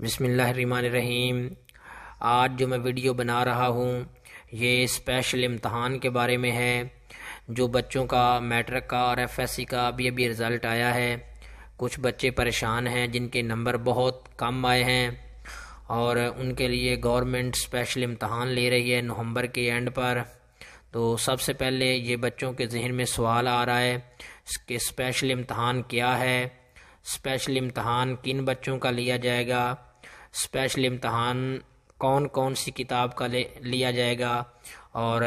बिसमीम आज जो मैं वीडियो बना रहा हूँ ये स्पेशल इम्तहान के बारे में है जो बच्चों का मैट्रिक का और एफएससी का अभी अभी रिज़ल्ट आया है कुछ बच्चे परेशान हैं जिनके नंबर बहुत कम आए हैं और उनके लिए गवर्नमेंट स्पेशल इम्तहान ले रही है नवंबर के एंड पर तो सबसे पहले ये बच्चों के जहन में सवाल आ रहा है कि स्पेशल इम्तहान क्या है स्पेशल इम्तहान किन बच्चों का लिया जाएगा स्पेशल इम्तहान कौन कौन सी किताब का ले लिया जाएगा और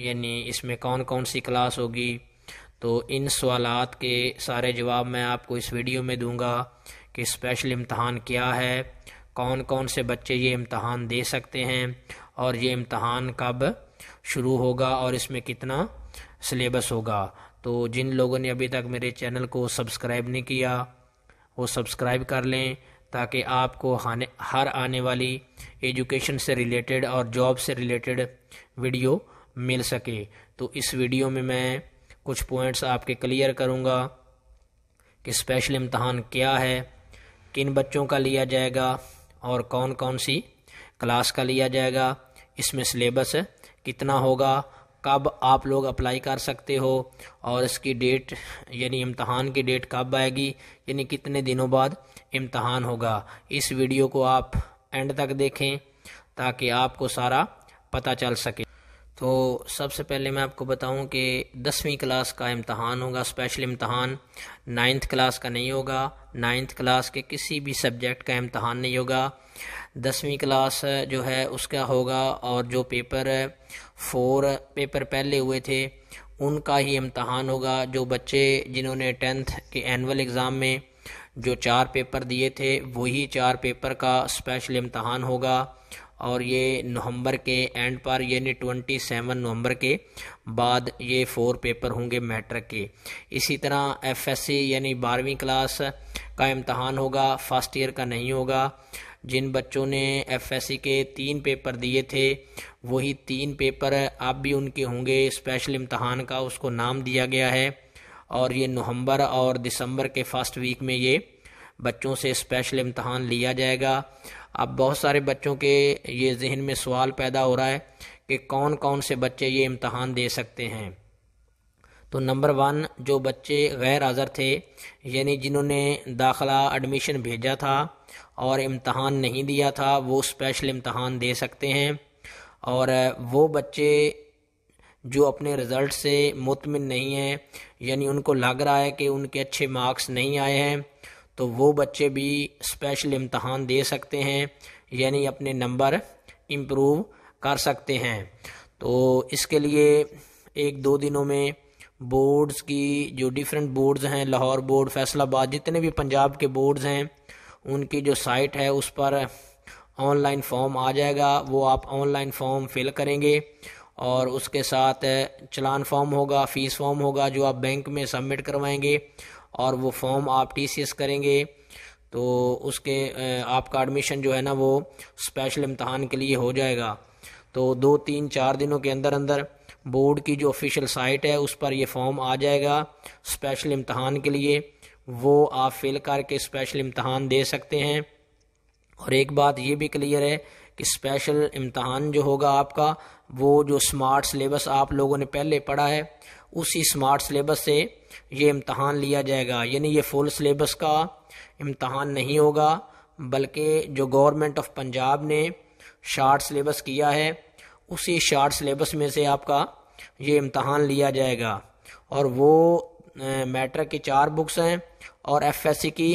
यानी इसमें कौन कौन सी क्लास होगी तो इन सवाल के सारे जवाब मैं आपको इस वीडियो में दूंगा कि स्पेशल इम्तहान क्या है कौन कौन से बच्चे ये इम्तहान दे सकते हैं और ये इम्तहान कब शुरू होगा और इसमें कितना सिलेबस होगा तो जिन लोगों ने अभी तक मेरे चैनल को सब्सक्राइब नहीं किया वो सब्सक्राइब कर लें ताकि आपको हर आने वाली एजुकेशन से रिलेटेड और जॉब से रिलेटेड वीडियो मिल सके तो इस वीडियो में मैं कुछ पॉइंट्स आपके क्लियर करूँगा कि स्पेशल इम्तहान क्या है किन बच्चों का लिया जाएगा और कौन कौन सी क्लास का लिया जाएगा इसमें सिलेबस कितना होगा कब आप लोग अप्लाई कर सकते हो और इसकी डेट यानी इम्तहान की डेट कब आएगी यानी कितने दिनों बाद इम्तहान होगा इस वीडियो को आप एंड तक देखें ताकि आपको सारा पता चल सके तो सबसे पहले मैं आपको बताऊं कि दसवीं क्लास का इम्तहान होगा स्पेशल इम्तहान नाइन्थ क्लास का नहीं होगा नाइन्थ क्लास के किसी भी सब्जेक्ट का इम्तहान नहीं होगा दसवीं क्लास जो है उसका होगा और जो पेपर फोर पेपर पहले हुए थे उनका ही इम्तहान होगा जो बच्चे जिन्होंने टेंथ के एनअल एग्ज़ाम में जो चार पेपर दिए थे वही चार पेपर का स्पेशल इम्तहान होगा और ये नवंबर के एंड पर यानी ट्वेंटी सेवन नवंबर के बाद ये फोर पेपर होंगे मैट्रिक के इसी तरह एफएससी यानी बारहवीं क्लास का इम्तहान होगा फर्स्ट ईयर का नहीं होगा जिन बच्चों ने एफएससी के तीन पेपर दिए थे वही तीन पेपर अब भी उनके होंगे स्पेशल इम्तहान का उसको नाम दिया गया है और ये नवंबर और दिसंबर के फर्स्ट वीक में ये बच्चों से स्पेशल इम्तहान लिया जाएगा अब बहुत सारे बच्चों के ये जहन में सवाल पैदा हो रहा है कि कौन कौन से बच्चे ये इम्तहान दे सकते हैं तो नंबर वन जो बच्चे गैर हाज़र थे यानी जिन्होंने दाखला एडमिशन भेजा था और इम्तहान नहीं दिया था वो स्पेशल इम्तहान दे सकते हैं और वो बच्चे जो अपने रिज़ल्ट से मुतमिन नहीं हैं यानी उनको लग रहा है कि उनके अच्छे मार्क्स नहीं आए हैं तो वो बच्चे भी स्पेशल इम्तहान दे सकते हैं यानी अपने नंबर इम्प्रूव कर सकते हैं तो इसके लिए एक दो दिनों में बोर्ड्स की जो डिफरेंट बोर्ड्स हैं लाहौर बोर्ड फैसलाबाद जितने भी पंजाब के बोर्ड्स हैं उनकी जो साइट है उस पर ऑनलाइन फॉर्म आ जाएगा वो आप ऑनलाइन फॉर्म फिल करेंगे और उसके साथ चलान फॉर्म होगा फीस फॉर्म होगा जो आप बैंक में सबमिट करवाएंगे और वो फॉर्म आप टी सी एस करेंगे तो उसके आपका एडमिशन जो है ना वो स्पेशल इम्तहान के लिए हो जाएगा तो दो तीन चार दिनों के अंदर अंदर बोर्ड की जो ऑफिशियल साइट है उस पर ये फॉर्म आ जाएगा स्पेशल इम्तहान के लिए वो आप फिल करके स्पेशल इम्तहान दे सकते हैं और एक बात ये भी क्लियर है कि स्पेशल इम्तहान जो होगा आपका वो जो स्मार्ट सिलेबस आप लोगों ने पहले पढ़ा है उसी स्मार्ट सिलेबस से ये इम्तहान लिया जाएगा यानी ये फुल सिलेबस का इम्तहान नहीं होगा बल्कि जो गवर्नमेंट ऑफ पंजाब ने शार्ट सिलेबस किया है उसी शार्ट सिलेबस में से आपका ये इम्तहान लिया जाएगा और वो मैट्रिक की चार बुक्स हैं और एफएससी की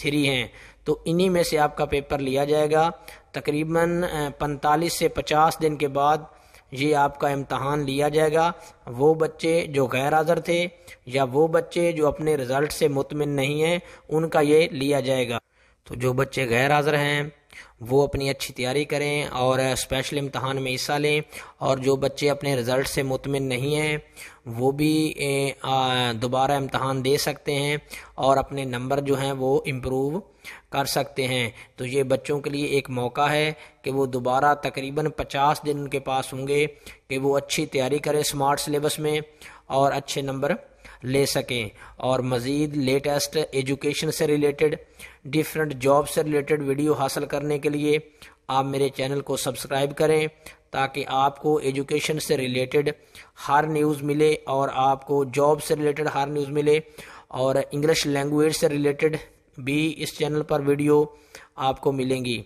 थ्री हैं तो इन्हीं में से आपका पेपर लिया जाएगा तकरीबन 45 से 50 दिन के बाद ये आपका इम्तहान लिया जाएगा वो बच्चे जो गैर हाज़र थे या वो बच्चे जो अपने रिज़ल्ट से मुतमिन नहीं हैं उनका ये लिया जाएगा तो जो बच्चे गैर हाजिर हैं वो अपनी अच्छी तैयारी करें और स्पेशल इम्तहान में हिस्सा लें और जो बच्चे अपने रिज़ल्ट से मुतमिन नहीं हैं वो भी दोबारा इम्तहान दे सकते हैं और अपने नंबर जो हैं वो इम्प्रूव कर सकते हैं तो ये बच्चों के लिए एक मौका है कि वो दोबारा तकरीबन पचास दिन उनके पास होंगे कि वो अच्छी तैयारी करें स्मार्ट सिलेबस में और अच्छे नंबर ले सकें और मज़ीद लेटेस्ट एजुकेशन से रिलेटेड डिफरेंट जॉब से रिलेटेड वीडियो हासिल करने के लिए आप मेरे चैनल को सब्सक्राइब करें ताकि आपको एजुकेशन से रिलेटेड हर न्यूज़ मिले और आपको जॉब से रिलेटेड हर न्यूज़ मिले और इंग्लिश लैंग्वेज से रिलेटेड भी इस चैनल पर वीडियो आपको मिलेंगी